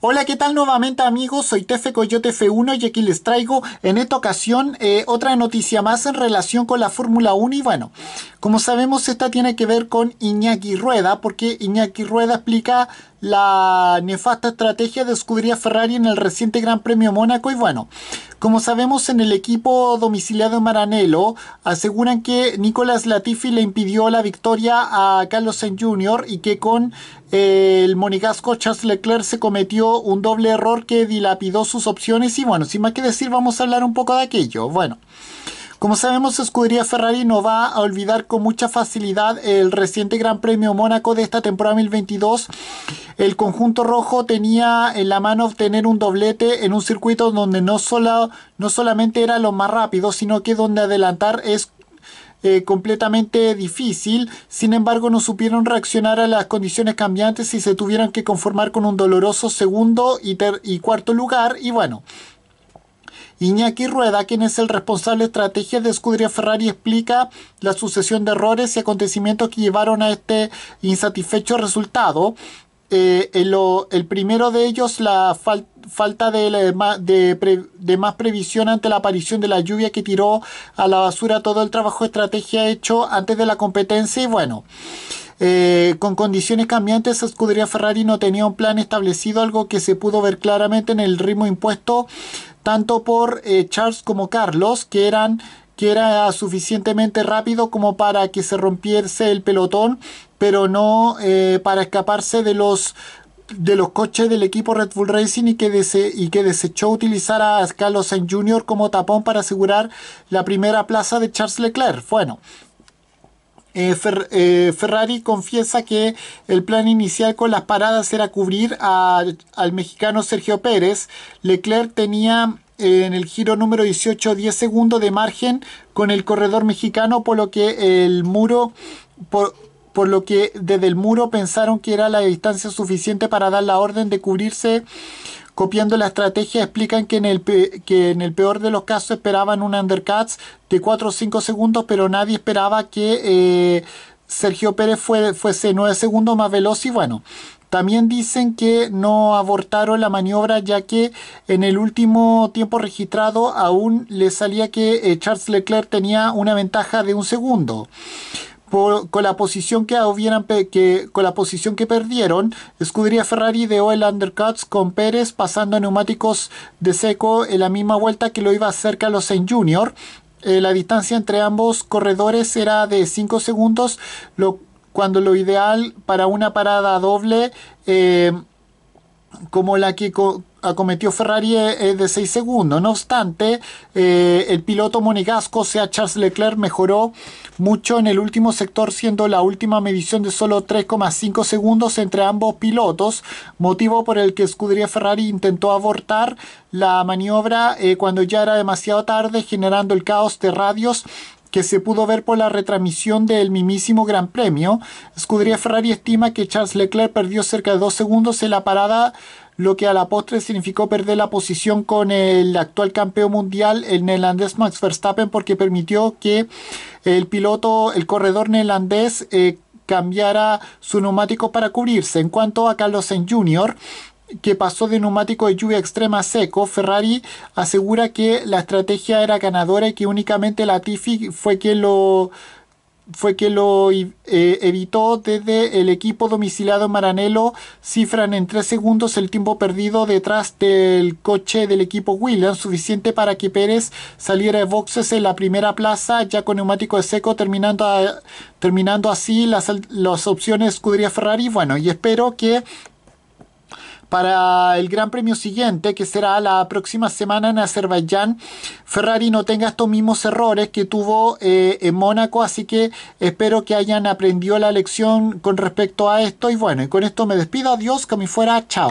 Hola, ¿qué tal nuevamente amigos? Soy Tefe Coyote F1 y aquí les traigo en esta ocasión eh, otra noticia más en relación con la Fórmula 1 y bueno, como sabemos esta tiene que ver con Iñaki Rueda porque Iñaki Rueda explica la nefasta estrategia de Ferrari en el reciente Gran Premio Mónaco y bueno, como sabemos en el equipo domiciliado en Maranello aseguran que Nicolás Latifi le impidió la victoria a Carlos Sainz Jr. y que con eh, el monegasco Charles Leclerc se cometió un doble error que dilapidó sus opciones y bueno, sin más que decir vamos a hablar un poco de aquello. Bueno, como sabemos, Escudería Ferrari no va a olvidar con mucha facilidad el reciente Gran Premio Mónaco de esta temporada 2022. El conjunto rojo tenía en la mano obtener un doblete en un circuito donde no, solo, no solamente era lo más rápido, sino que donde adelantar es eh, completamente difícil. Sin embargo, no supieron reaccionar a las condiciones cambiantes y se tuvieron que conformar con un doloroso segundo y cuarto lugar. Y bueno, Iñaki Rueda, quien es el responsable de estrategia de Escudería Ferrari, explica la sucesión de errores y acontecimientos que llevaron a este insatisfecho resultado. Eh, el, primero de ellos, la falta de, más previsión ante la aparición de la lluvia que tiró a la basura todo el trabajo de estrategia hecho antes de la competencia y bueno. Eh, con condiciones cambiantes, Escudería Ferrari no tenía un plan establecido, algo que se pudo ver claramente en el ritmo impuesto tanto por eh, Charles como Carlos, que eran que era suficientemente rápido como para que se rompiese el pelotón, pero no eh, para escaparse de los de los coches del equipo Red Bull Racing y que, y que desechó utilizar a Carlos Sainz Jr. como tapón para asegurar la primera plaza de Charles Leclerc. Bueno, eh, eh, Ferrari confiesa que el plan inicial con las paradas era cubrir al mexicano Sergio Pérez. Leclerc tenía eh, en el giro número 18 10 segundos de margen con el corredor mexicano, por lo que el muro... por lo que desde el muro pensaron que era la distancia suficiente para dar la orden de cubrirse Copiando la estrategia, explican que en el, que en el peor de los casos esperaban un undercut de 4 o 5 segundos, pero nadie esperaba que eh, Sergio Pérez fue, fuese 9 segundos más veloz y bueno. También dicen que no abortaron la maniobra ya que en el último tiempo registrado aún le salía que eh, Charles Leclerc tenía una ventaja de un segundo con, la posición que que, con la posición que perdieron, Escudería Ferrari ideó el undercuts con Pérez pasando neumáticos de seco en la misma vuelta que lo iba a hacer Carlos Sainz Jr. Eh, la distancia entre ambos corredores era de 5 segundos, lo, cuando lo ideal para una parada doble eh, como la que acometió Ferrari eh, eh, de 6 segundos. No obstante, eh, el piloto monegasco, o sea, Charles Leclerc, mejoró mucho en el último sector, siendo la última medición de solo 3,5 segundos entre ambos pilotos, motivo por el que Scuderia Ferrari intentó abortar la maniobra cuando ya era demasiado tarde, generando el caos de radios que se pudo ver por la retransmisión del mismísimo Gran Premio. Scuderia Ferrari estima que Charles Leclerc perdió cerca de dos segundos en la parada lo que a la postre significó perder la posición con el actual campeón mundial, el neerlandés Max Verstappen, porque permitió que el piloto, el corredor neerlandés, eh, cambiara su neumático para cubrirse. En cuanto a Carlos Sainz Jr., que pasó de neumático de lluvia extrema a seco, Ferrari asegura que la estrategia era ganadora y que únicamente la Latifi fue quien lo fue que lo eh, evitó desde el equipo domiciliado Maranello. Cifran en tres segundos el tiempo perdido detrás del coche del equipo Williams, suficiente para que Pérez saliera de boxes en la primera plaza, ya con neumático de seco, terminando, terminando así las, las opciones Scuderia Ferrari. Bueno, y espero que para el Gran Premio siguiente, que será la próxima semana en Azerbaiyán, Ferrari no tenga estos mismos errores que tuvo eh, en Mónaco, así que espero que hayan aprendido la lección con respecto a esto y bueno, y con esto me despido, adiós, que me fuera, chao.